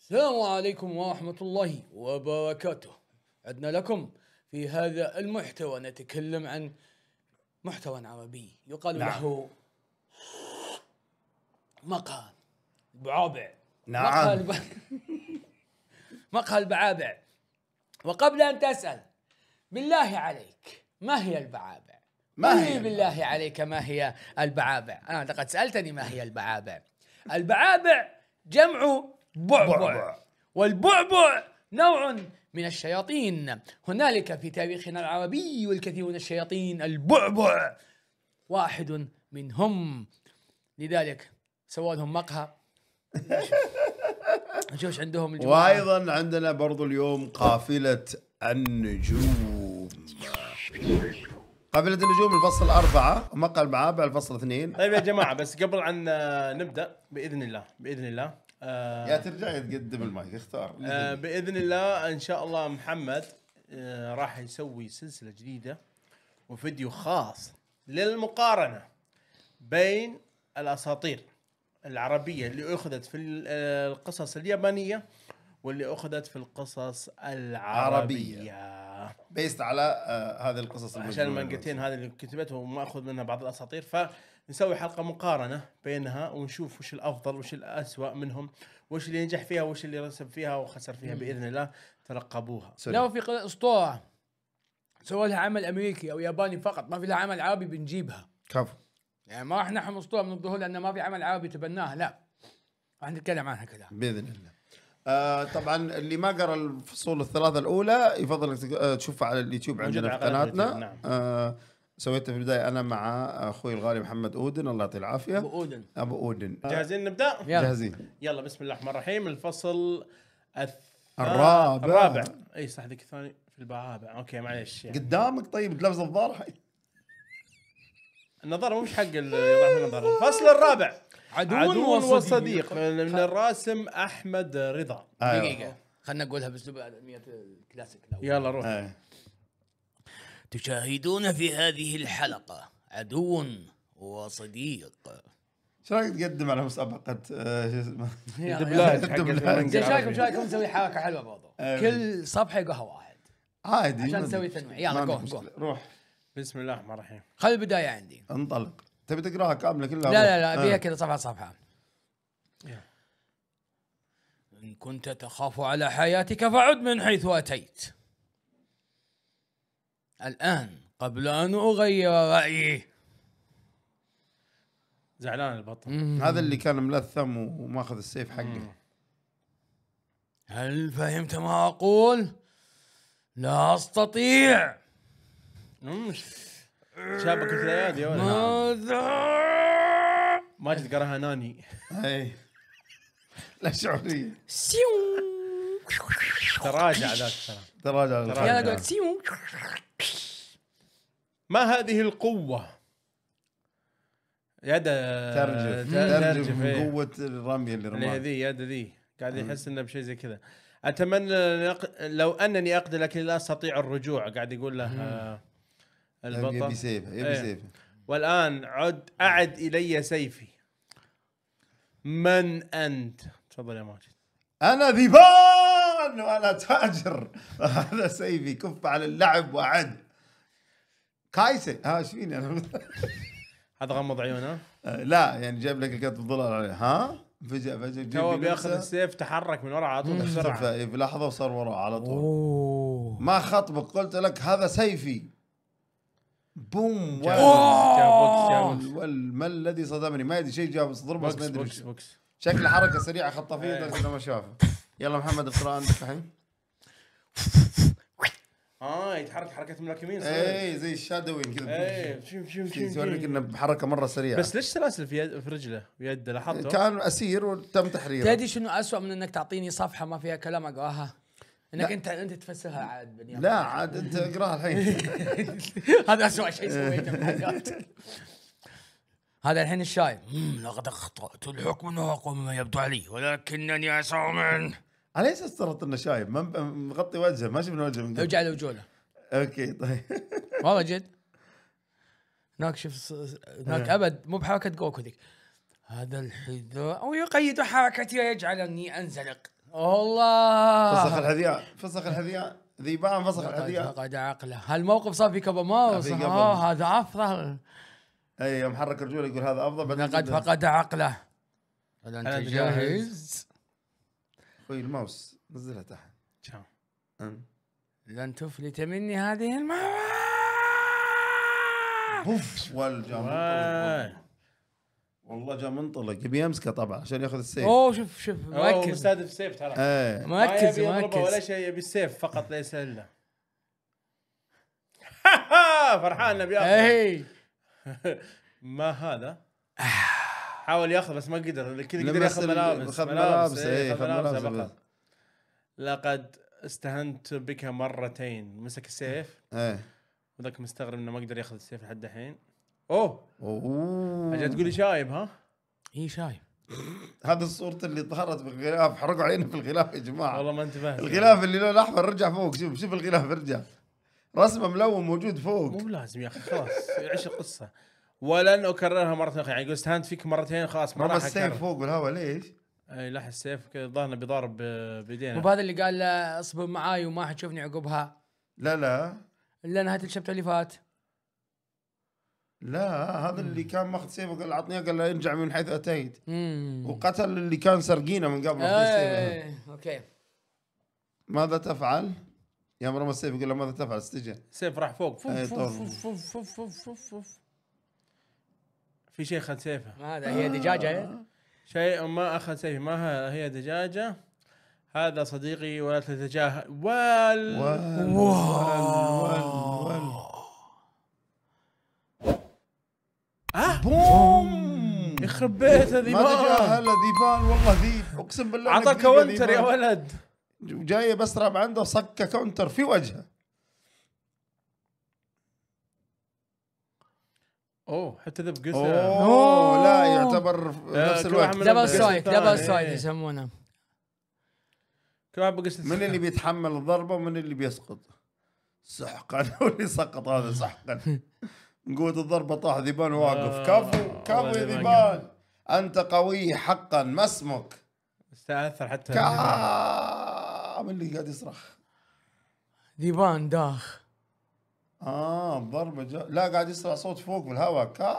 السلام عليكم ورحمة الله وبركاته عدنا لكم في هذا المحتوى نتكلم عن محتوى عربي يقال نعم. له مقهى البعابع نعم مقهى, الب... مقهى البعابع وقبل أن تسأل بالله عليك ما هي البعابع؟ ما هي بالله عليك ما هي البعابع؟ أنا لقد سألتني ما هي البعابع البعابع جمع بعبع والبعبع نوع من الشياطين هنالك في تاريخنا العربي الكثير من الشياطين البعبع واحد منهم لذلك سووا لهم مقهى نشوف عندهم الجماعة. وايضا عندنا برضو اليوم قافله النجوم قافلة النجوم الفصل أربعة ومقهى المعابع الفصل اثنين طيب يا جماعة بس قبل أن نبدأ بإذن الله بإذن الله آه، يا ترجع يا تقدم المايك اختار آه باذن الله ان شاء الله محمد آه راح يسوي سلسله جديده وفيديو خاص للمقارنه بين الاساطير العربيه اللي اخذت في آه، القصص اليابانيه واللي اخذت في القصص العربيه عربية. بيست على آه هذه القصص عشان المانجتين هذه اللي كتبتها وماخذ منها بعض الاساطير ف نسوي حلقه مقارنه بينها ونشوف وش الافضل وش الاسوء منهم وش اللي نجح فيها وش اللي رسب فيها وخسر فيها باذن الله ترقبوها لو في قناه اسطوره سووا لها عمل امريكي او ياباني فقط ما في لها عمل عربي بنجيبها كفو يعني ما راح نحن اسطوره من الظهور لان ما في عمل عربي تبناها لا راح نتكلم عنها كذا باذن الله آه طبعا اللي ما قرا الفصول الثلاثه الاولى يفضل آه، تشوفها على اليوتيوب عندنا في قناتنا نعم. آه سويتها في البدايه انا مع اخوي الغالي محمد اودن الله يعطيه العافيه ابو اودن ابو اودن جاهزين نبدا؟ يلا. جاهزين يلا بسم الله الرحمن الرحيم الفصل الث... الرابع الرابع اي صح ذيك الثاني في البعابع اوكي معليش يعني. قدامك طيب تلبس الظاهر النظاره مو مش حق النظاره الفصل الرابع عدو, عدو وصديق, وصديق من الراسم احمد رضا أيوه. دقيقه خلنا نقولها باسلوب 100 الكلاسيك يلا روح إيه. تشاهدون في هذه الحلقة عدو وصديق شو رايك تقدم على مسابقة آه، شو اسمه الدبلاج شايكم نسوي حركة حلوة برضو آه. كل صفحة قهوة واحد عادي عشان نسوي تنويع يلا قوم روح بسم الله الرحمن الرحيم خلي البداية عندي انطلق تبي تقراها كاملة كلها لا لا لا آه. ابيها كذا صفحة صفحة إن كنت تخاف على حياتك فعد من حيث أتيت الآن قبل أن أغير رأيي زعلان البطل هذا اللي كان ملثم وماخذ السيف حقه هل فهمت ما أقول؟ لا أستطيع شابك يا ماذا ما تقراها ناني إيه. لا شعورية تراجع ذاك تراجع تراجع. يا نعم. ما هذه القوة يد ترجف ترجف من إيه. قوة الرمية اللي رماها ذي يد ذي قاعد يحس انه بشيء زي كذا اتمنى لو انني اقضي لكن لا استطيع الرجوع قاعد يقول له آه، البطل يبي سيفه يبي إيه. سيفه والان عد اعد الي سيفي من انت تفضل يا ماجد انا ذباب انه انا تاجر هذا سيفي كف على اللعب وعد كايسه ها ايش فيني انا هذا غمض عيونه آه، لا يعني جاب لك الكتف الظلال عليه ها فجأة فجأة تو بياخذ السيف تحرك من ورا على طول بسرعة إيه، في لحظة وصار وراه على طول أوه. ما خطبك قلت لك هذا سيفي بوم ما الذي صدمني ما يدري شيء جاب ضربه بس ما يدري شكل حركة سريعة خطفيه لدرجة إيه. ما شافه يلا محمد القراءة عندك الحين اه يتحرك حركات الملاكمين يمين اي زي الشادوينج كذا إيه، يوريك انه بحركه مره سريعه بس ليش سلاسل في يد في رجله ويده لاحظت كان اسير وتم تحريره تدري شنو اسوء من انك تعطيني صفحه ما فيها كلام اقراها انك انت انت تفسرها عاد لا عاد انت اقراها الحين هذا اسوء شيء سويته هذا الحين الشاي لقد اخطات الحكم انه اقوى مما يبدو علي ولكنني اسوء منه على اساس ترى انه شايب ما مغطي وجهه ما شفنا وجهه من قبل اوجع له وجوله اوكي طيب والله جد هناك شوف هناك إيه. ابد مو بحركه جوكو ذيك هذا الحذاء او يقيد حركتي ويجعلني انزلق الله فسخ الحذاء فسخ الحذاء ذيبان فسخ الحذيان فقد عقله هالموقف صار في كاباماوس اه هذا افضل اي يوم حرك رجوله يقول هذا افضل لقد فقد عقله هل انت جاهز؟ اخوي الماوس نزلها تحت لن تفلت مني هذه المرة بوف والله جا منطلق يبي يمسكه طبعا عشان ياخذ السيف اوه شوف شوف مركز مستهدف السيف ترى ايه مركز ما يبي ولا شيء يبي السيف فقط ليس الا فرحان نبي اي ما هذا؟ حاول ياخذ بس ما قدر كذا قدر ياخذ ملابس خذ ملابس اي إيه، خذ ملابس, لقد استهنت بك مرتين مسك السيف ايه وذاك مستغرب انه ما قدر ياخذ السيف لحد الحين اوه اوه اجل تقول لي شايب ها؟ اي شايب هذا الصورة اللي ظهرت بالغلاف حرقوا علينا في الغلاف يا جماعة والله ما انتبهت الغلاف اللي لونه احمر رجع فوق شوف شوف الغلاف رجع رسمه ملون موجود فوق مو لازم يا اخي خلاص عيش القصة ولن اكررها مره اخرى يعني يقول استهنت فيك مرتين خلاص ما راح السيف فوق بالهواء ليش؟ اي لح السيف ظهرنا بيضارب بايدينا مو بهذا اللي قال اصبر معاي وما حتشوفني عقبها لا لا الا نهايه الشابتر اللي فات لا هذا اللي كان ماخذ سيفه قال عطني قال له ارجع من حيث اتيت وقتل اللي كان سرقينه من قبل ايه اوكي ماذا تفعل؟ يا مرمى السيف يقول له ماذا تفعل استجى السيف راح فوق إيه، فوف فوف فوف فوف فوف في شيء اخذ سيفه هذا هي دجاجه إيه؟ شيء ما اخذ سيفي ما هي دجاجه هذا صديقي ولا تتجاهل وال وال وال وال اه بوم يخرب بيت ذيبان ما تجاهل ذيبان والله ذيب اقسم بالله اعطاه كونتر يا ولد جايه بسرع عنده صكه كونتر في وجهه اوه حتى ذا بقسم اوه, لا يعتبر في آه، نفس الوقت دبل سترايك دبل سترايك يسمونه كل واحد بقسم من اللي بيتحمل الضربه ومن اللي بيسقط سحقا واللي سقط هذا سحقا من قوه الضربه طاح ذيبان واقف آه، كفو كفو يا ذيبان انت قوي حقا ما اسمك استاثر حتى كامل اللي قاعد يصرخ ذيبان داخ اه الضربه جا... لا قاعد يسمع صوت فوق بالهواء كا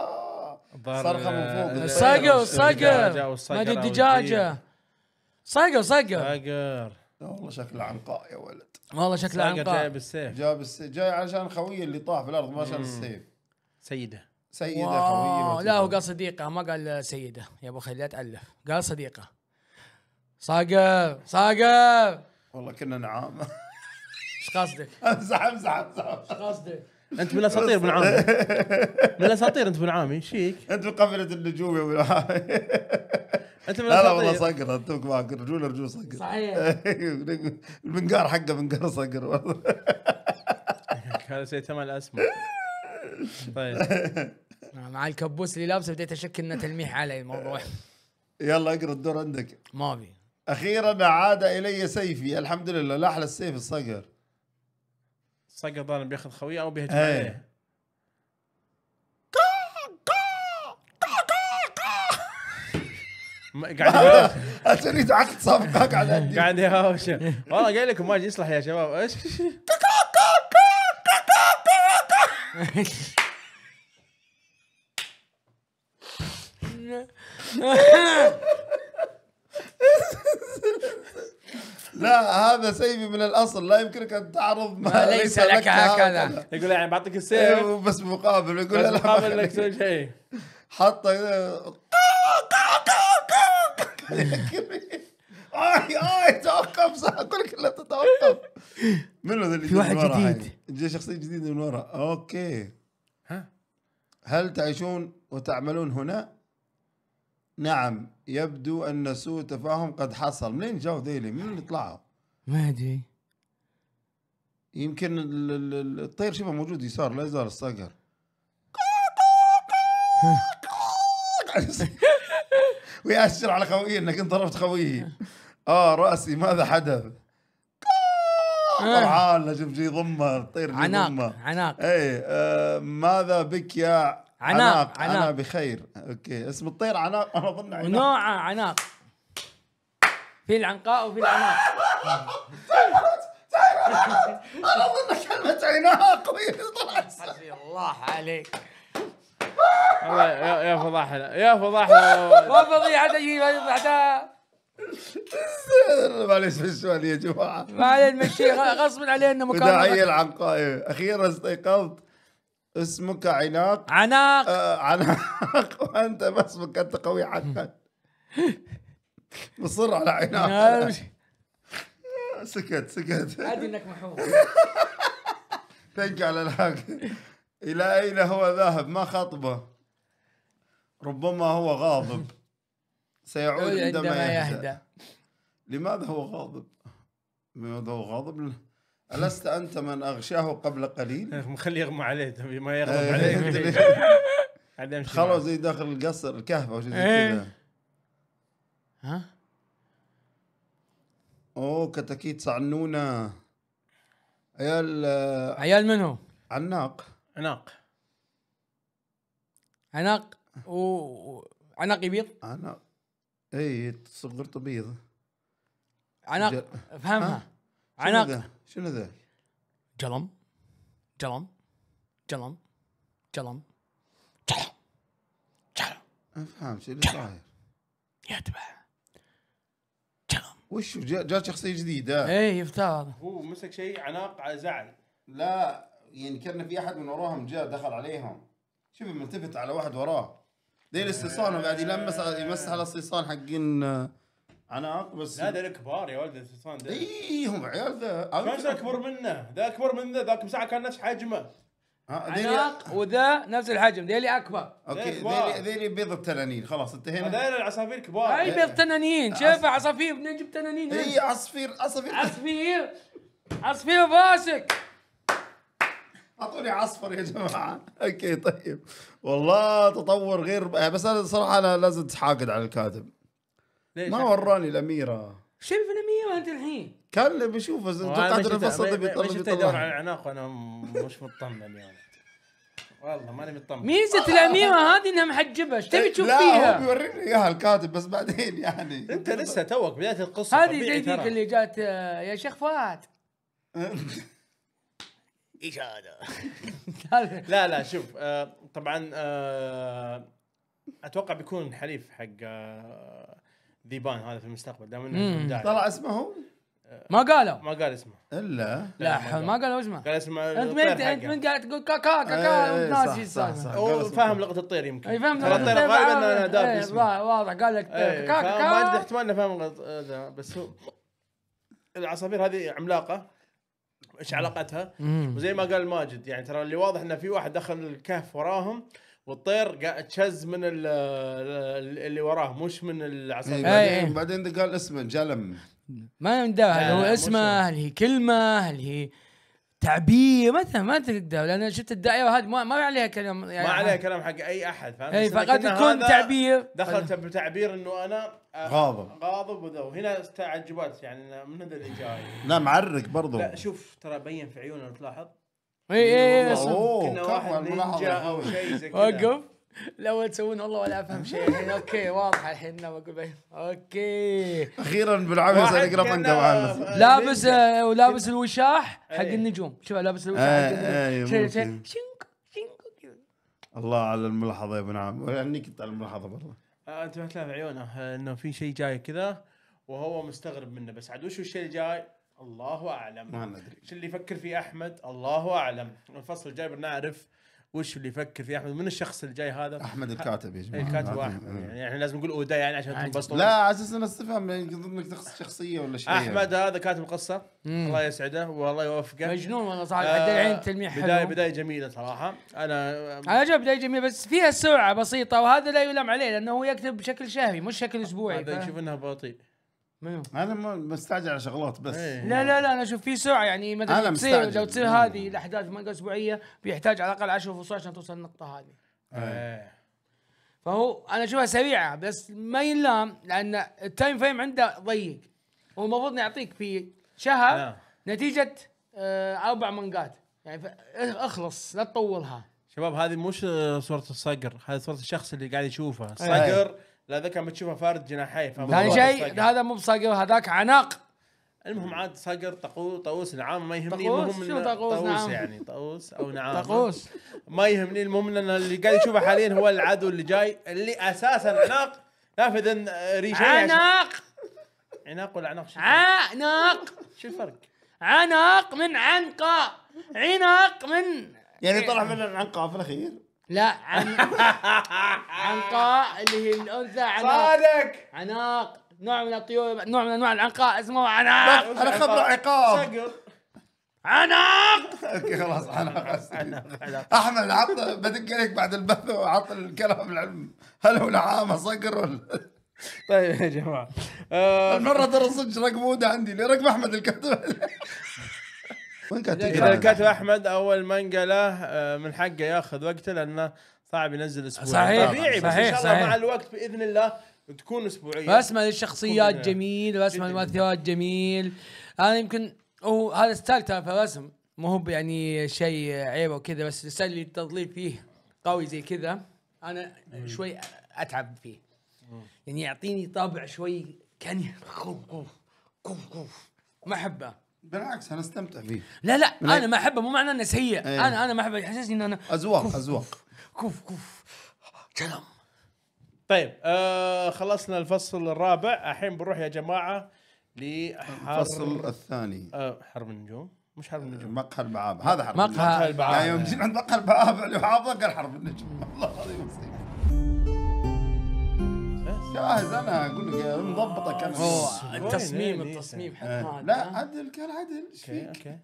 صرخه من فوق صقر صقر نادي الدجاجه صقر صقر صقر والله شكله عنقاء يا ولد والله شكله عنقاء جاي بالسيف جاي بالسيف جاي عشان خويه اللي طاح في الارض ما عشان السيف سيده سيده خويه لا هو قال صديقه ما قال سيده يا ابو خليل لا تالف قال صديقه صقر صقر والله كنا نعامه ايش قصدك؟ امزح امزح امزح ايش قصدك؟ انت من الاساطير بن عامي من الاساطير انت بن عامي ايش فيك؟ انت من قبيله النجوم يا بن عامي انت من لا لا والله صقر اتفق معك رجول رجول صقر صحيح المنقار حقه منقار صقر هذا سيد تمام الاسمر طيب آه، مع الكبوس اللي لابسه بديت اشك انه تلميح علي الموضوع يلا اقرا الدور عندك ما ابي اخيرا عاد الي سيفي الحمد لله لا احلى السيف الصقر سقط ظالم بياخذ خويه او بيهجم إيه. عليه قاعد اتريد عقد صفقه قاعد قاعد يهاوش والله قايل لكم ما يصلح يا شباب ايش لا هذا سيفي من الاصل لا يمكنك ان تعرض ما, ما ليس, لك, هكذا يقول يعني بعطيك إيه، السيف بس مقابل يقول لا مقابل لك تسوي شيء حط اي اي توقف اقول لك لا تتوقف منو ذا اللي في واحد جديد يعني؟ جاء شخصيه جديده من ورا اوكي ها هل تعيشون وتعملون هنا نعم يبدو أن سوء تفاهم قد حصل منين جاو ذيلي من اللي طلعوا ما أدري يمكن الطير شبه موجود يسار لا يزال الصقر ويأشر على خويه انك انت ضربت خويه اه راسي ماذا حدث آه. طبعا شوف جي ضمه الطير جي عناق ضمه عناق ايه آه ماذا بك يا عناق عناق, بخير اوكي اسم الطير عناق انا اظن عناق نوعه عناق في العنقاء وفي العناق انا اظن كلمه عناق طلعت الله عليك يا فضحنا يا فضحنا ما فضيحه تجيب هذه معليش في السؤال يا جماعه ما علينا غصب غصبا علينا مكان داعيه العنقاء اخيرا استيقظت اسمك عناق عناق آه عناق وانت اسمك انت قوي حقا مصر على عناق سكت سكت عادي انك محبوب ثق على الحق الى اين هو ذاهب ما خطبه ربما هو غاضب سيعود عندما يهدى لماذا هو غاضب؟ لماذا هو غاضب؟ ألست أنت من أغشاه قبل قليل؟ مخلي يغمى عليه ما يغمى إيه، عليه خلاص زي إيه، داخل القصر الكهف أو شيء زي إيه. كذا ها؟ أوه كتاكيت صعنونة عيال آه، عيال منو؟ عناق عناق عناق و عناق يبيض؟ عناق اي صغرته بيض عناق فهمها عناق شنو ذا؟ جلم جلم جلم جلم جلم جلم افهم شو اللي صاير يتبع جلم وش جا- جات شخصيه جديده ايه يفترض هو مسك شيء عناق على زعل لا يعني كان في احد من وراهم جاء دخل عليهم شوف ملتفت على واحد وراه ذيل الصيصان وقاعد يلمس يمسح على الصيصان حقين آه، انا بس لا ذا الكبار يا ولد اي هم عيال ذا اكبر منه ذا اكبر منه ذاك بساعه كان نفس حجمه آه، عناق وذا نفس الحجم ذيلي اكبر اوكي ذيلي ذيلي بيض التنانين خلاص انتهينا ذيلي العصافير كبار اي إيه. بيض تنانين شايف عصافير منين جبت تنانين اي عصفير عصفير عصفير عصفير فاسك اعطوني عصفر يا جماعه اوكي طيب والله تطور غير بس انا صراحه انا لازم تحاقد على الكاتب ليش؟ ما وراني الاميره شايف الاميره انت الحين؟ كان بشوف توقعت المفصل بيطلع مش يدور على العناق وانا مش مطمن يعني والله ماني مطمن ميزه الاميره هذه انها محجبه ايش تبي تشوف فيها؟ لا هو بيوريني اياها الكاتب بس بعدين يعني انت لسه توك بدايه القصه هذه زي ذيك اللي جات آه، يا شيخ فهد ايش هذا؟ لا لا شوف آه، طبعا آه، اتوقع بيكون حليف حق ذيبان هذا في المستقبل دام انه طلع اسمه ما قالوا ما قال اسمه الا لا ما قالوا اسمه قال اسمه انت من انت من قاعد تقول كاكا كاكا ناسي الصح هو فاهم لغه الطير يمكن اي فاهم لغه الطير غالبا انا دارك إيه، اسمه واضح قال لك كاكا إيه، كاكا احتمال انه فاهم لغه بس هو العصافير هذه عملاقه ايش علاقتها؟ وزي ما قال ماجد يعني ترى اللي واضح انه في واحد دخل الكهف وراهم والطير قاعد تشز من اللي وراه مش من العصافير إيه،, إيه بعدين بعدين قال اسمه جلم ما هل هو اسمه هل هي كلمه هل هي تعبير مثلا ما تقدر لان شفت الدائره هذه ما, ما عليها كلام يعني ما عليها كلام حق اي احد فاهم اي فقد يكون تعبير دخلت بتعبير انه انا آه، غاضب غاضب وذا وهنا تعجبات يعني من هذا اللي جاي لا معرق برضو لا شوف ترى بين في عيونه لو تلاحظ اي اي إيه، كنا واحد نينجا او شيء زي كذا وقف الاول تسوون والله ولا افهم شيء إيه، الحين اوكي واضحه الحين انا بقول اوكي اخيرا بالعافيه صار يقرا مانجا لابس آه، ولابس الوشاح حق إيه. النجوم شوف لابس الوشاح آه، حق النجوم آه، الله على الملاحظه يا ابن عم يعني كنت على الملاحظه برضه انتبهت لها في عيونه انه في شيء جاي كذا وهو مستغرب منه بس عاد وش الشيء الجاي؟ الله اعلم ما ندري شو اللي يفكر فيه احمد الله اعلم الفصل الجاي بنعرف وش اللي يفكر فيه احمد من الشخص الجاي هذا احمد الكاتب يا جماعه الكاتب إيه، احمد يعني احنا لازم نقول اودا يعني عشان تنبسطوا لا على الناس تفهم استفهم انك يعني تقصد شخصيه ولا شيء احمد يعني. هذا كاتب القصه الله يسعده والله يوفقه مجنون والله صح آه الحين تلميح بدايه حلو. بدايه جميله صراحه انا انا جو بدايه جميله بس فيها سرعه بسيطه وهذا لا يلام عليه لانه هو يكتب بشكل شهري مش شكل اسبوعي هذا يشوف انها بطيء منو؟ انا مستعجل على شغلات بس ايه. لا لا لا انا اشوف في سرعه يعني مثلا تصير لو تصير هذه الاحداث مانجا اسبوعيه بيحتاج على الاقل 10 فصول عشان توصل النقطه هذه. إيه. إيه. فهو انا اشوفها سريعه بس ما ينلام لان التايم فريم عنده ضيق هو المفروض يعطيك في شهر اه. نتيجه آه اربع مانجات يعني اخلص لا تطولها. شباب هذه مش صوره الصقر هذه صوره الشخص اللي قاعد يشوفها إيه. الصقر آه. لا ذاك ما تشوفه فارد جناحيه ثاني شيء هذا مو بصقر هذاك عناق المهم عاد صقر طقوس طاووس نعام ما يهمني طقوس شو المهم طقوس طاووس يعني طاووس او نعام طقوس ما يهمني المهم ان اللي قاعد يشوفه حاليا هو العدو اللي جاي اللي اساسا عناق نافذ ريشه يعني. عناق عناق ولا عناق شو الفرق؟ عناق شو الفرق؟ عناق من عنقاء عناق من يعني طلع من العنقاء في الاخير لا عن عنقاء اللي هي الانثى عناق صادق عناق نوع من الطيور نوع من انواع العنقاء اسمه عناق انا خبره عقاب عناق اوكي خلاص عناق احمد عط بدق عليك بعد البث وعط الكلام العلم هل هو نعامه صقر ولا طيب يا جماعه آه. المره ترى صدق رقم عندي رقم احمد الكاتب وين قاعد اذا كتب احمد اول مانجا له آه، من حقه ياخذ وقته لانه صعب ينزل اسبوعي صحيح طبيعي بس صحيح. ان شاء الله مع الوقت باذن الله تكون اسبوعيه بسمه للشخصيات جميل بسمه الممثلات جميل انا يمكن هو هذا ستايل ترى في الرسم مو هو يعني شيء عيب وكذا بس الستايل اللي فيه قوي زي كذا انا شوي اتعب فيه يعني يعطيني طابع شوي كان كوف كوف كوف كوف ما احبه بالعكس انا استمتع فيه لا لا انا ما احبه مو معناه انه سيء ايه. انا انا ما احبه يحسسني ان انا اذواق اذواق كوف كوف كلام طيب آه خلصنا الفصل الرابع الحين بنروح يا جماعه لحرب الفصل الثاني آه حرب النجوم مش حرب النجوم مقهى البعاب هذا حرب مقهى البعاب يعني يوم جينا عند مقهى البعاب اللي حافظ قال حرب النجوم والله العظيم جاهز انا اقول لك مضبطه كان هو التصميم التصميم إيه، إيه. حق آه، آه، لا آه. عدل كان عدل ايش فيك؟ اوكي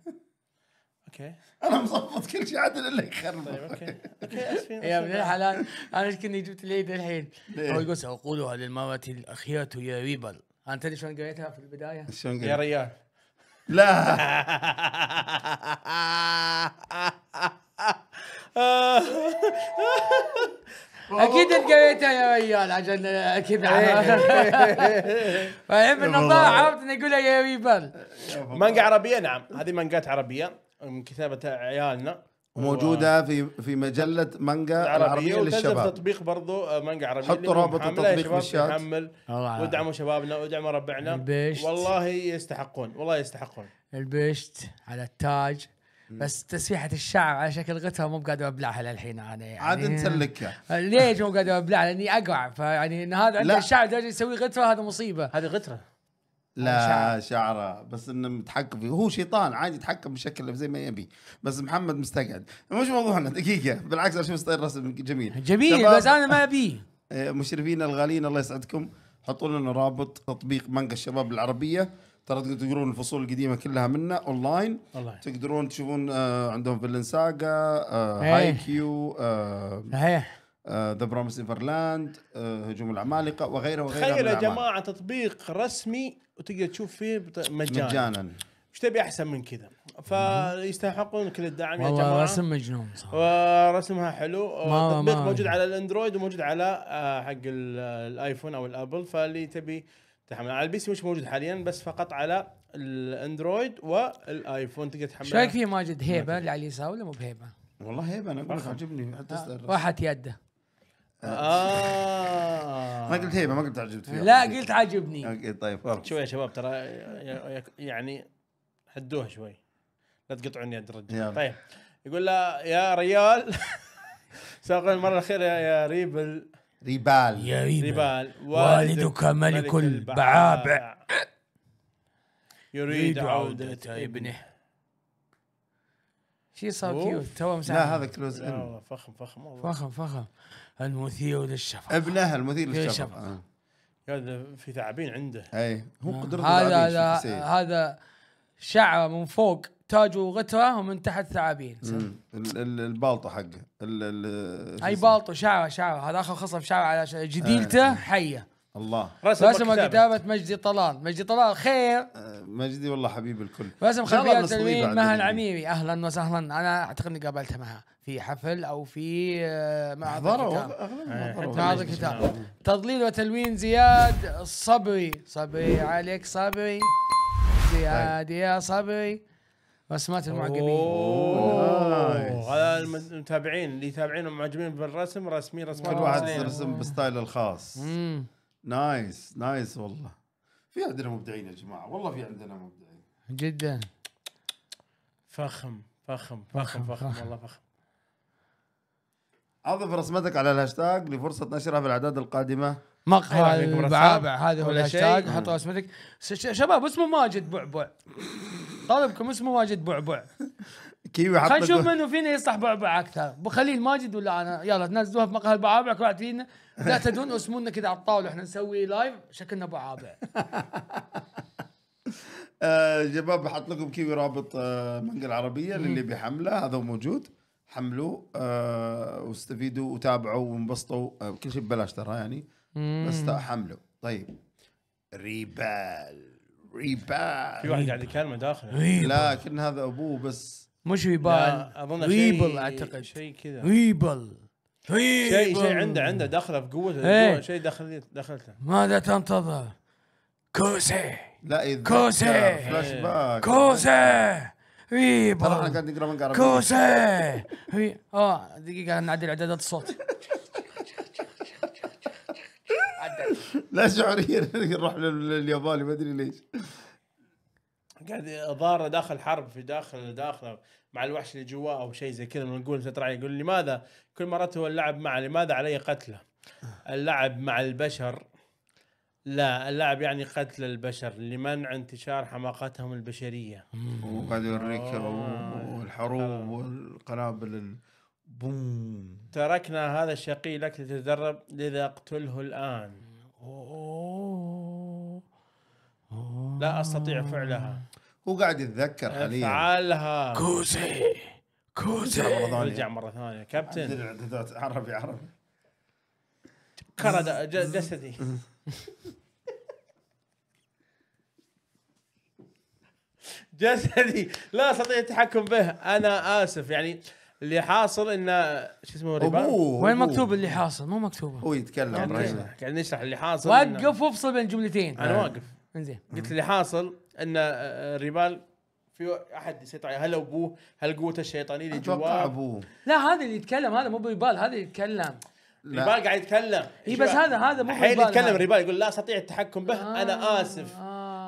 اوكي انا مظبط كل شيء عدل الا يخرب طيب اوكي اوكي اسفين يا ابن الحلال انا ايش كني جبت العيد الحين هو يقول ساقولها للمرات الاخيره يا ريبل انت تدري شلون قريتها في البدايه؟ شلون يا ريال لا اكيد لقيتها يا ريال عشان اكيد فاهم النظارة عرفت انه يقولها يا ريبال مانجا عربيه نعم هذه مانجات عربيه من كتابه عيالنا موجودة في في مجلة مانجا العربية للشباب تطبيق برضو آه، مانجا عربية حطوا رابط التطبيق بالشات نحمل وادعموا شبابنا وادعموا ربعنا البشت والله يستحقون والله يستحقون البشت على التاج بس تسفيحه الشعر على شكل غتره مو قادر ابلعها للحين انا يعني عاد انت يعني لك ليش مو قادر ابلعها؟ لاني اقرع فيعني ان هذا عنده الشعر لدرجه يسوي غتره هذا مصيبه هذه غتره لا شعره بس انه متحكم فيه هو شيطان عادي يتحكم بشكله زي ما يبي بس محمد مستقعد مش موضوعنا دقيقه بالعكس اشوف ستايل رسم جميل جميل بس انا ما ابيه مشرفينا الغاليين الله يسعدكم حطوا لنا رابط تطبيق مانجا الشباب العربيه ترى تقدرون الفصول القديمه كلها منا اونلاين تقدرون تشوفون آه عندهم فيلن ساجا آه هاي كيو ذا برومس ايفرلاند هجوم العمالقه وغيرها وغيرها تخيل يا جماعه تطبيق رسمي وتقدر تشوف فيه مجانا مجانا ايش تبي احسن من كذا فيستحقون كل الدعم يا جماعه رسم مجنون صح ورسمها حلو آه، تطبيق موجود على الاندرويد وموجود على آه، حق الايفون او الابل فاللي تبي تحمل على البي سي مش موجود حاليا بس فقط على الاندرويد والايفون تقدر تحمل ايش رايك فيه ماجد هيبه اللي على اليسار ولا مو بهيبه؟ والله هيبه انا اقول لك عجبني حتى آه. راحت يده آه. ما قلت هيبه ما قلت عجبت فيها لا قلت عجبني طيب شوي يا شباب ترى يعني هدوها شوي لا تقطعون يد الرجال طيب يقول له يا ريال سابقا المره الاخيره يا ريبل ريبال يا ريبال, ريبال والدك ملك البعابع يريد عودة ابنه شي صار كيوت تو لا هذا كلوز ان فخم فخم والله فخم فخم المثير للشفقة ابنه المثير للشفقة آه. هذا في ثعابين عنده اي هو نعم. قدرته هذا هذا شعره من فوق تاج وغتره ومن تحت ثعابين البالطه حقه اي بالطه شعره شعره هذا اخر خصم شعره على جديلته آه. حيه الله رسم, رسم كتابة مجدي طلال مجدي طلال خير آه، مجدي والله حبيب الكل رسم خلفيات تلوين مها العميري اهلا وسهلا انا اعتقد اني قابلتها معها في حفل او في آه، معرض الكتاب معرض الكتاب تضليل وتلوين زياد صبري صبري عليك صبري طيب. زياد يا صبري رسمات المعجبين على المتابعين اللي يتابعينهم معجبين بالرسم رسمين رسمات كل واحد يرسم بستايل الخاص نايس نايس والله في عندنا مبدعين يا جماعه والله في عندنا مبدعين جدا فخم فخم فخم فخم, فخم. والله فخم اضف رسمتك على الهاشتاج لفرصه نشرها في الاعداد القادمه مقهى البعابع هذا هو الهاشتاج حط رسمتك شباب اسمه ماجد بعبع طالبكم اسمه واجد بعبع كيوي حط خلينا نشوف منو فينا يصلح بعبع اكثر ابو خليل ماجد ولا انا يلا تنزلوها في مقهى البعابع كل واحد فينا لا تدون اسمونا كذا على الطاوله احنا نسوي لايف شكلنا بعابع آه شباب بحط لكم كيوي رابط آه العربيه للي بيحمله هذا موجود حملوا آه واستفيدوا وتابعوا وانبسطوا آه كل شيء ببلاش ترى يعني بس حملوا طيب ريبال ريبال في واحد قاعد يكلمه داخل لا كان هذا ابوه بس مش ريبال اظن ريبل اعتقد شيء كذا ريبل شيء شيء عنده عنده دخله في قوته إيه. شيء دخل دخلته ماذا تنتظر؟ كوسي لا اذا كوسي فلاش باك كوسي ريبل احنا قاعد نقرا من قرب كوسي اه دقيقه نعدل اعدادات الصوت لا شعوريا نروح للياباني ما ادري ليش قاعد ضارة داخل حرب في داخل داخله مع الوحش اللي جواه او شيء زي كذا نقول فتره يقول لماذا كل مرات هو اللعب مع لماذا علي قتله؟ اللعب مع البشر لا اللعب يعني قتل البشر لمنع انتشار حماقتهم البشريه وقاعد يوريك آه، الحروب والقنابل بوم تركنا هذا الشقي لك لتتدرب لذا اقتله الان لا استطيع فعلها هو قاعد يتذكر حاليا افعلها كوزي كوزي رجع مره ثانيه كابتن عربي عربي كرد جسدي جسدي لا استطيع التحكم به انا اسف يعني اللي حاصل انه شو اسمه ريبان وين مكتوب اللي حاصل مو مكتوب هو يتكلم قاعد رجل. نشرح نشرح اللي حاصل وقف وافصل بين جملتين انا آه. واقف انزين قلت اللي حاصل ان الريبال آه، آه، ريبال في احد يسيطر عليه هل ابوه هل قوته الشيطانيه اللي اتوقع جواه ابوه لا هذا اللي يتكلم هذا مو بريبال هذا اللي يتكلم ريبال قاعد يتكلم اي بس هذا هذا مو حيل يتكلم ريبال يقول لا استطيع التحكم به انا اسف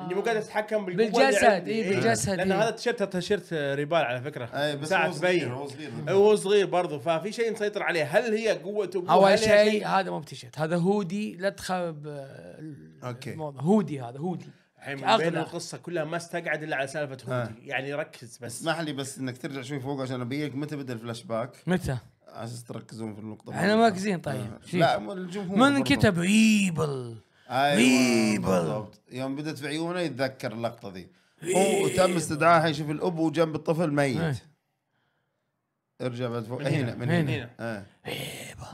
اني مو قادر اتحكم بالقوه بالجسد اي إيه. بالجسد لان إيه. هذا التيشيرت تيشيرت آه، ريبال على فكره اي بس ساعه تبين هو صغير إيه، هو صغير برضه ففي شيء مسيطر عليه هل هي قوته اول شيء هذا مو بتيشيرت هذا هودي لا تخرب آه، اوكي هودي هذا هودي الحين بين القصه كلها ما استقعد الا على سالفه آه. هودي يعني ركز بس اسمح لي بس انك ترجع شوي فوق عشان لك متى بدا الفلاش باك متى؟ على اساس تركزون في النقطه احنا مركزين طيب لا الجمهور من كتب ايبل ايوه يوم بدت في عيونه يتذكر اللقطه ذي إيه. وتم استدعائها يشوف الاب وجنب الطفل ميت إيه. ارجع بعد فوق هنا من هنا, هنا. آه.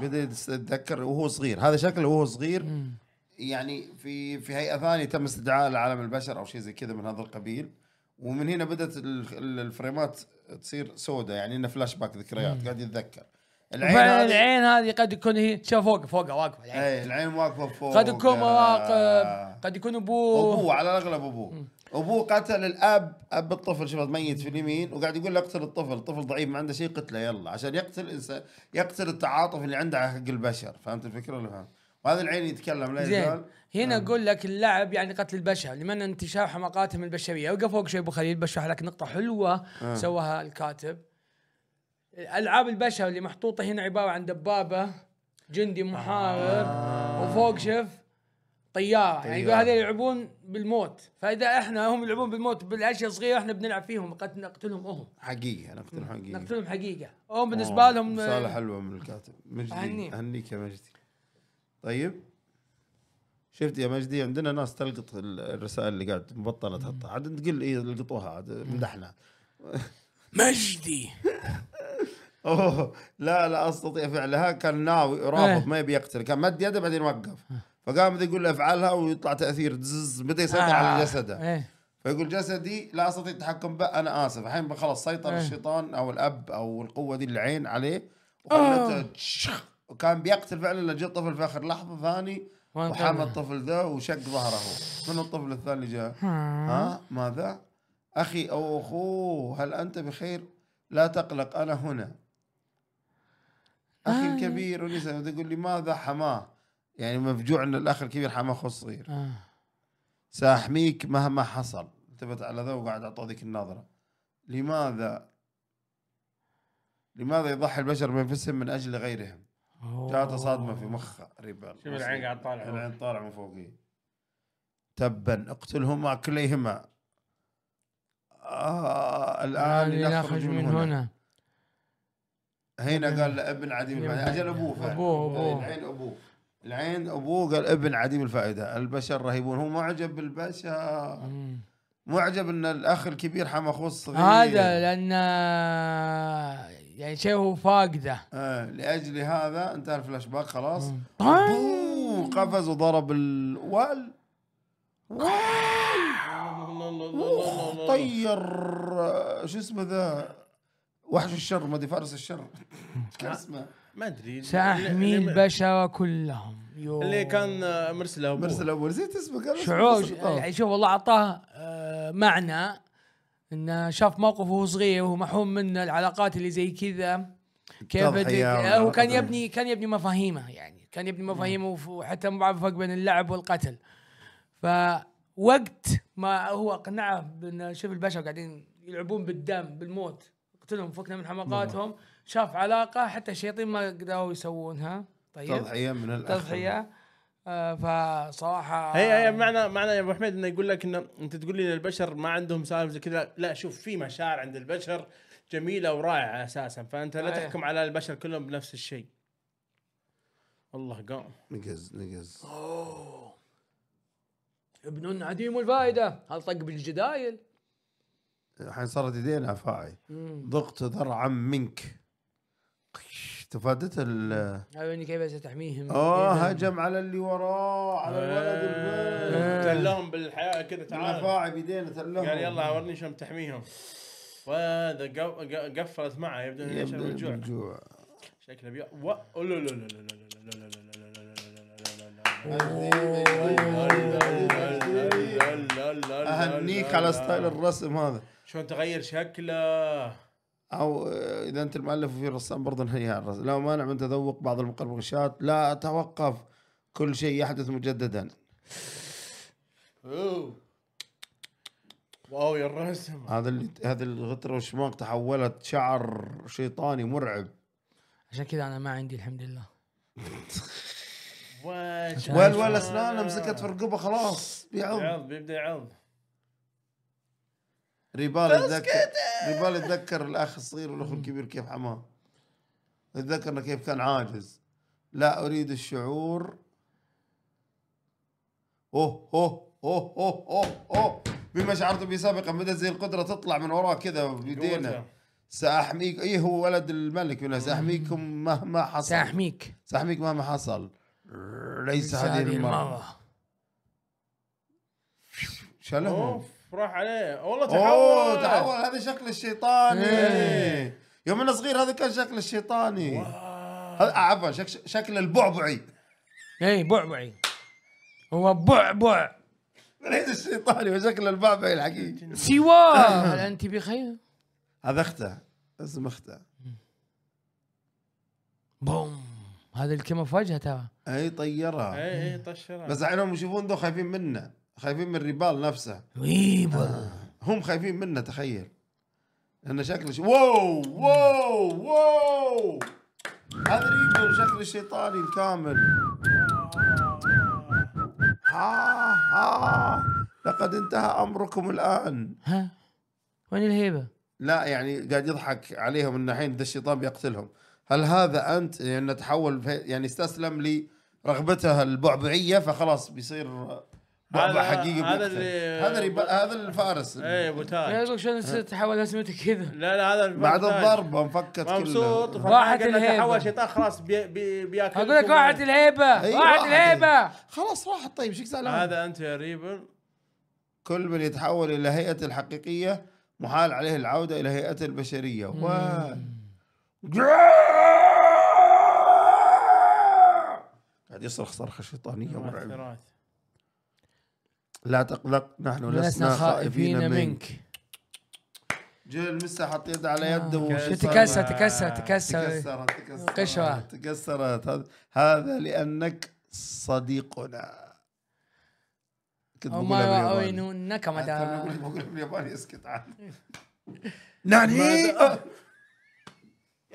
بدا يتذكر وهو صغير هذا شكله وهو صغير مم. يعني في في هيئه ثانيه تم استدعاء لعالم البشر او شيء زي كذا من هذا القبيل ومن هنا بدات الفريمات تصير سوداء يعني انه فلاش باك ذكريات قاعد يتذكر العين هذه العين هذه قد يكون هي شوف فوق فوق واقفه العين اي العين واقفه فوق قد يكون مواقف قد يكون ابوه ابوه على الاغلب ابوه ابوه قتل الاب اب الطفل شوف ميت في اليمين وقاعد يقول له اقتل الطفل، الطفل ضعيف ما عنده شيء قتله يلا عشان يقتل انسان يقتل التعاطف اللي عنده حق البشر، فهمت الفكره ولا فهمت؟ وهذا العين يتكلم لا زين هنا اقول نعم. لك اللعب يعني قتل البشر لمن انتشار حماقاتهم البشريه وقف فوق شيء ابو خليل بشرح لك نقطه حلوه أه. سواها الكاتب العاب البشر اللي محطوطه هنا عباره عن دبابه جندي محارب آه. وفوق شف طياره, طيارة. يعني هذول يلعبون بالموت فاذا احنا هم يلعبون بالموت بالاشياء الصغيره احنا بنلعب فيهم قد نقتلهم هم حقيقه نقتلهم حقيقه نقتلهم حقيقه هم آه، بالنسبه أوه. لهم رساله حلوه من الكاتب مجدي اهنيك يا مجدي طيب شفت يا مجدي عندنا ناس تلقط الرسائل اللي قاعد مبطله تحطها عاد تقول اي لقطوها عاد مدحنا مجدي اوه لا لا استطيع فعلها كان ناوي رافض إيه. ما يبي يقتل كان مد يده بعدين وقف فقام بده يقول له افعلها ويطلع تاثير دزز بدا يسيطر آه. على جسده إيه. فيقول جسدي لا استطيع التحكم به انا اسف الحين خلاص سيطر إيه. الشيطان او الاب او القوه دي العين عليه وخلته آه. وكان بيقتل فعلا لما جاء الطفل في اخر لحظه ثاني وحمى الطفل ذا وشق ظهره من الطفل الثاني اللي جاء ها ماذا اخي او اخوه هل انت بخير لا تقلق انا هنا اخي آه. الكبير ونسى تقول لي ماذا حماه يعني مفجوع ان الاخ الكبير حماه اخو الصغير آه. ساحميك مهما حصل التفت على ذا وقعد اعطى ذيك النظره لماذا لماذا يضحي البشر بانفسهم من اجل غيرهم؟ جاءت صادمه في مخه ريبال شوف العين قاعد طالع العين طالع من فوقي تبا اقتلهما كليهما آه الان لنخرج من, من هنا. هنا هنا قال ابن عديم الفائده اجل ابوه فعلا ابوه ابوه إيه، العين ابوه العين ابوه قال ابن عديم الفائده البشر رهيبون هو معجب بالبشر معجب ان الاخ الكبير حمى اخوه الصغير هذا لان يعني شيء هو فاقده إيه، آه لاجل هذا انتهى الفلاش باك خلاص طيب. قفز وضرب الوال وال طير شو اسمه ذا وحش الشر ما دي فارس الشر كان اسمه ما ادري ساحمي البشر كلهم اللي كان آه، مرسل ابوه مرسل ابوه نسيت اسمه كان شعور يعني شوف والله اعطاه آه، معنى انه شاف موقف وهو صغير وهو محوم من العلاقات اللي زي كذا كيف آه، هو كان يبني كان يبني مفاهيمه يعني كان يبني مفاهيمه نعم. وحتى فرق بين اللعب والقتل فوقت ما هو اقنعه بان شوف البشر قاعدين يلعبون بالدم بالموت قتلهم فكنا من نعم. حماقاتهم شاف علاقه حتى الشياطين ما قدروا يسوونها طيب تضحيه من الاخر تضحيه آه فصراحه هي هي معنى معنى يا ابو حميد انه يقول لك انه انت تقول لي ان البشر ما عندهم سالفه زي كذا لا شوف في مشاعر عند البشر جميله ورائعه اساسا فانت لا تحكم على البشر كلهم بنفس الشيء الله قام نقز نقز اوه ابن عديم الفائده هل طق بالجدايل الحين صارت يدينا افاعي ضغط ذرعا منك تفادت ال عيوني كيف تحميهم اه هجم على اللي وراه على آه. الولد البيت تلهم آه. بالحياه كذا تعال فاعي بيدينا تلهم قال يلا ورني شلون تحميهم وهذا قفلت معه يبدو انه يشعر بالجوع بالجوع شكله بي و لا لا لا اهنيك على ستايل الرسم هذا شلون تغير شكله او اذا انت المؤلف وفي رسام برضه نهي على لا مانع من تذوق بعض المقرمشات لا اتوقف كل شيء يحدث مجددا أوه. واو يا الرسم هذا اللي هذا الغترة والشماغ تحولت شعر شيطاني مرعب عشان كذا انا ما عندي الحمد لله وين وين اسنانه مسكت في رقبه خلاص بيعض بيبدا يعض ريبال يتذكر ريبال يتذكر الاخ الصغير والاخ الكبير كيف حماه اتذكرنا كيف كان عاجز لا اريد الشعور اوه اوه اوه اوه اوه, أوه. بما شعرت به سابقا بدات زي القدره تطلع من وراه كذا بيدينا ساحميك ايه هو ولد الملك ساحميكم مهما حصل ساحميك ساحميك مهما حصل ليس هذه المره شالهم راح عليه والله تحول تحول هذا شكل الشيطاني إيه. يوم انا صغير هذا كان شكل الشيطاني هذا عفوا شك شكل البعبعي اي بعبعي هو بعبع ليس الشيطاني وشكل البعبعي الحقيقي سواه هل انت بخير؟ هذا اخته اسم اخته بوم هذا الكيمو فجأة ترى اي طيرها اي اي طشرها بس عينهم يشوفون ذو خايفين منه خايفين من ريبال نفسه آه. ريبال هم خايفين منه تخيل لان شكل ش... واو واو واو هذا ريبال شكل الشيطاني الكامل ها آه. آه. ها لقد انتهى امركم الان ها وين الهيبه؟ لا يعني قاعد يضحك عليهم ان الحين ذا الشيطان بيقتلهم هل هذا انت يعني تحول يعني استسلم لرغبته البعبعيه فخلاص بيصير هذا حقيقي هذا اللي هذا اللي هذا الفارس اي ابو تاج ايش شلون تحول اسمته كذا لا لا هذا بعد الضرب انفكت كله مبسوط راحت الهيبه تحول شيطان خلاص بي بي بياكل اقول لك راحت الهيبه راحت الهيبه خلاص راحت طيب شو هذا انت يا ريبر كل من يتحول الى هيئته الحقيقيه محال عليه العوده الى هيئته البشريه و... قاعد يصرخ صرخه شيطانيه مرعبه لا تقلق نحن لسنا خائفين منك جاي حط حطيت على يده وش تكسر تكسر تكسر قشرة تكسرت هذا لأنك صديقنا كنت بقولها لك نكمة كنت بالياباني اسكت عنك ناني يا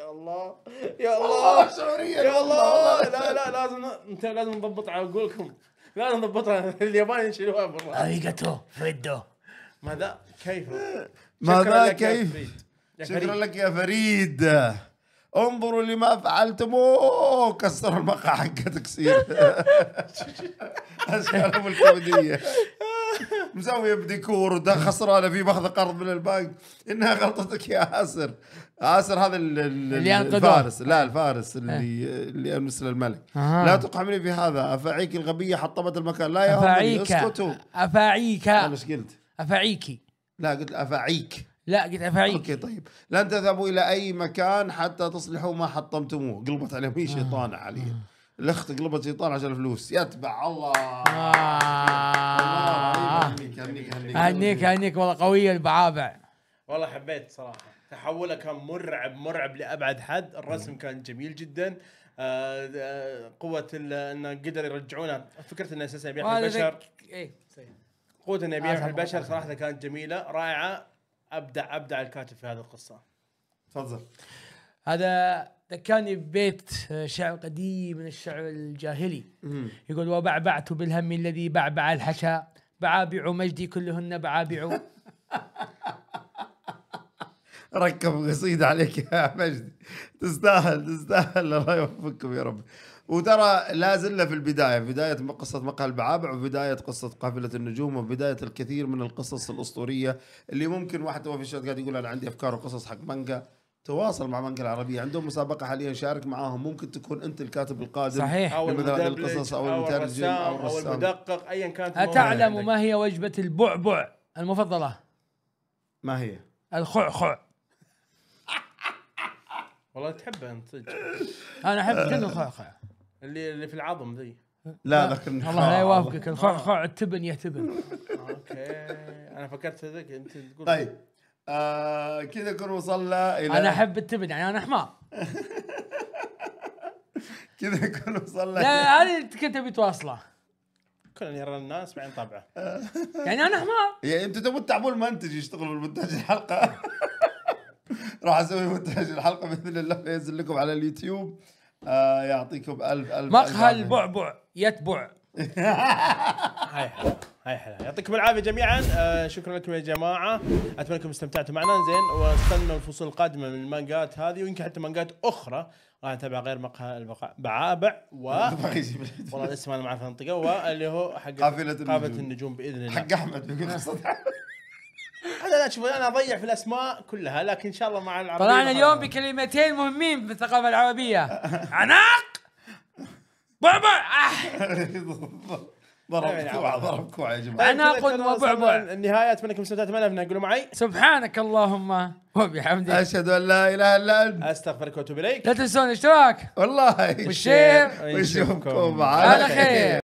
الله يا الله شعوريا يا الله لا لا لازم انت لازم نضبط على قولكم لا نضبطها اليابان يشيلوها برا اريجاتو فريدو ماذا كيف ماذا كيف شكرا لك يا فريد انظروا لما فعلتموه كسروا المقهى حقتك سير اشكالهم الكوميديه مسويه بديكور وده خسرانه في ماخذه قرض من البنك انها غلطتك يا اسر اسر هذا ال ال اللي الفارس لا الفارس إيه. اللي اللي أمس للملك لا تقحمني في هذا افاعيك الغبيه حطمت المكان لا يا افاعيك اسكتوا افاعيك انا ايش قلت؟ افاعيكي لا قلت افاعيك لا قلت افاعيك اوكي طيب لن تذهبوا الى اي مكان حتى تصلحوا ما حطمتموه قلبت عليهم هي شيطانه آه. حاليا الاخت قلبت ايطال عشان الفلوس يتبع الله آه. هنيك هنيك هنيك والله قويه البعابع والله حبيت صراحه تحوله كان مرعب مرعب لابعد حد الرسم كان جميل جدا آه، آه، قوه انه قدر يرجعونه فكره انه اساسا يبيع البشر إيه، قوه انه يبيع البشر صراحه كانت جميله رائعه ابدع ابدع الكاتب في هذه القصه تفضل هذا ذكرني ببيت آه، شعر قديم من الشعر الجاهلي يقول وبعبعت بالهم الذي بعبع الحشا بعابع مجدي كلهن بعابع ركب قصيدة عليك يا مجدي تستاهل تستاهل الله يوفقكم يا رب وترى لا زلنا في البداية بداية قصة مقهى البعابع وبدايه قصة قافلة النجوم وبدايه الكثير من القصص الأسطورية اللي ممكن واحد في الشات قاعد يقول أنا عندي أفكار وقصص حق مانجا تواصل مع بنك العربية عندهم مسابقة حاليا شارك معاهم ممكن تكون أنت الكاتب القادم صحيح أو المدبلج أو, أو المترجم أو, أو المدقق أيا كانت أتعلم ما هي وجبة البعبع المفضلة؟ ما هي؟ الخعخع والله تحبه أنت صدق أنا أحب كل الخعخع اللي اللي في العظم ذي لا ذاك الله لا يوافقك الخعخع التبن يا تبن اوكي انا فكرت ذاك انت تقول طيب آه، كذا نكون وصلنا الى انا احب التبن يعني انا حمار كذا نكون وصلنا لا هذه كنت ابي تواصله كلنا يرى الناس بعين طبعه يعني انا حمار يعني انتم تبون تعبون المنتج يشتغل بالمونتاج الحلقه راح اسوي مونتاج الحلقه باذن الله ينزل لكم على اليوتيوب آه يعطيكم الف الف مقهى البعبع يتبع هاي حلا يعطيكم العافيه جميعا آه شكرا لكم يا جماعه اتمنى انكم استمتعتوا معنا زين واستنى الفصول القادمه من المانجات هذه ويمكن حتى مانجات اخرى راح نتابع غير مقهى البقاء بعابع و والله الاسم انا ما اعرف انطقه واللي هو حق قافله النجوم قافله النجوم باذن الله حق احمد انا لا شوف انا اضيع في الاسماء كلها لكن ان شاء الله مع العربيه طلعنا اليوم بكلمتين مهمين في الثقافه العربية عناق بابا ضرب إيه، كوع ضرب كوع يا جماعه طيب، انا عناقد وبعبع النهايه اتمنى انكم استمتعتم معنا قولوا معي سبحانك اللهم وبحمدك اشهد ان لا اله الا انت استغفرك واتوب اليك لا تنسون الاشتراك والله والشير ويشوفكم على خير